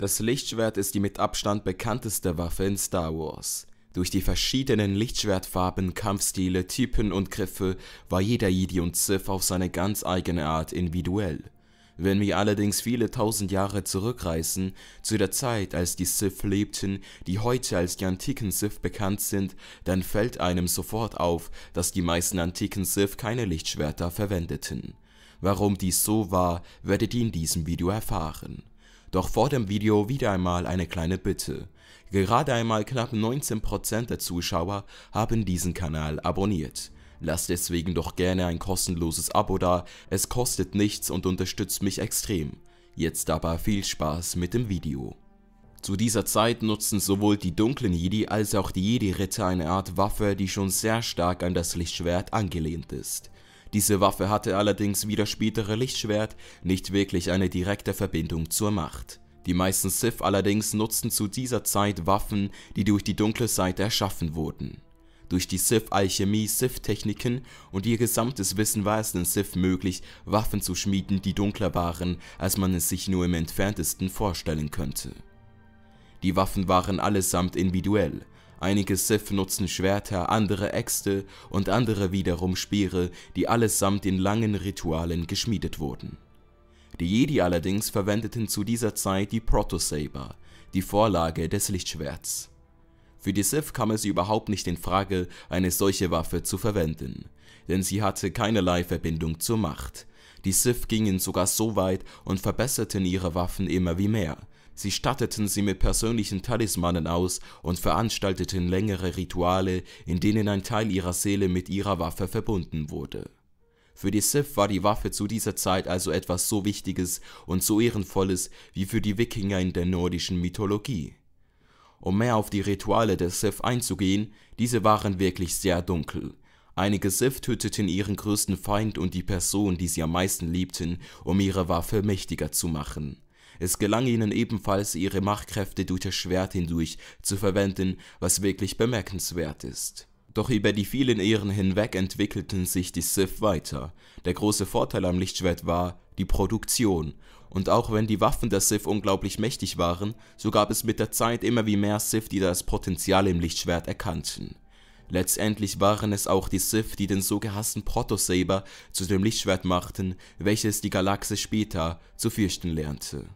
Das Lichtschwert ist die mit Abstand bekannteste Waffe in Star Wars. Durch die verschiedenen Lichtschwertfarben, Kampfstile, Typen und Griffe war jeder Jedi und Sith auf seine ganz eigene Art individuell. Wenn wir allerdings viele tausend Jahre zurückreisen, zu der Zeit, als die Sith lebten, die heute als die antiken Sith bekannt sind, dann fällt einem sofort auf, dass die meisten antiken Sith keine Lichtschwerter verwendeten. Warum dies so war, werdet ihr in diesem Video erfahren. Doch vor dem Video wieder einmal eine kleine Bitte. Gerade einmal knapp 19% der Zuschauer haben diesen Kanal abonniert. Lasst deswegen doch gerne ein kostenloses Abo da, es kostet nichts und unterstützt mich extrem. Jetzt aber viel Spaß mit dem Video. Zu dieser Zeit nutzten sowohl die dunklen Jedi als auch die Jedi-Ritter eine Art Waffe, die schon sehr stark an das Lichtschwert angelehnt ist. Diese Waffe hatte allerdings wie das spätere Lichtschwert nicht wirklich eine direkte Verbindung zur Macht. Die meisten Sith allerdings nutzten zu dieser Zeit Waffen, die durch die dunkle Seite erschaffen wurden. Durch die Sith-Alchemie, Sith-Techniken und ihr gesamtes Wissen war es den Sith möglich, Waffen zu schmieden, die dunkler waren, als man es sich nur im entferntesten vorstellen könnte. Die Waffen waren allesamt individuell, Einige Sith nutzen Schwerter, andere Äxte und andere wiederum Speere, die allesamt in langen Ritualen geschmiedet wurden. Die Jedi allerdings verwendeten zu dieser Zeit die Proto-Saber, die Vorlage des Lichtschwerts. Für die Sith kam es überhaupt nicht in Frage, eine solche Waffe zu verwenden, denn sie hatte keinerlei Verbindung zur Macht. Die Sith gingen sogar so weit und verbesserten ihre Waffen immer wie mehr, Sie statteten sie mit persönlichen Talismanen aus und veranstalteten längere Rituale, in denen ein Teil ihrer Seele mit ihrer Waffe verbunden wurde. Für die Sith war die Waffe zu dieser Zeit also etwas so Wichtiges und so Ehrenvolles wie für die Wikinger in der nordischen Mythologie. Um mehr auf die Rituale der Sith einzugehen, diese waren wirklich sehr dunkel. Einige Sith töteten ihren größten Feind und die Person, die sie am meisten liebten, um ihre Waffe mächtiger zu machen. Es gelang ihnen ebenfalls, ihre Machtkräfte durch das Schwert hindurch zu verwenden, was wirklich bemerkenswert ist. Doch über die vielen Ehren hinweg entwickelten sich die Sith weiter. Der große Vorteil am Lichtschwert war die Produktion. Und auch wenn die Waffen der Sith unglaublich mächtig waren, so gab es mit der Zeit immer wie mehr Sith, die das Potenzial im Lichtschwert erkannten. Letztendlich waren es auch die Sith, die den so gehassten Proto-Saber zu dem Lichtschwert machten, welches die Galaxie später zu fürchten lernte.